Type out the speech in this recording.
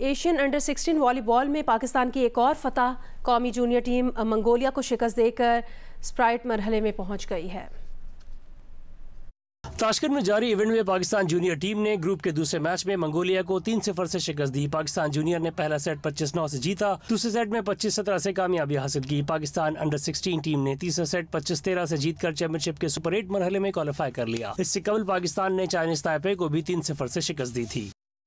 Asian under 16 volleyball में पाकिस्तान की एक और फतह कौमी जूनियर टीम मंगोलिया को शिकस्त देकर स्प्राइट मरहले में पहुंच गई है ताशकंद में जारी इवेंट में पाकिस्तान जूनियर टीम ने ग्रुप के दूसरे मैच में मंगोलिया को तीन सिफर से शिकस्त दी पाकिस्तान जूनियर ने पहला सेट पच्चीस नौ से जीता दूसरे सेट में पच्चीस सत्रह से कामयाबी हासिल की पाकिस्तान अंडर सिक्सटीन टीम ने तीसरा सेट पच्चीस तेरह से जीतकर चैंपियनशिप के सुपर एट मरहले में क्वालिफाई कर लिया इससे कबल पाकिस्तान ने चाइनीज ताइपे को भी तीन सिफर से शिकस्त दी थी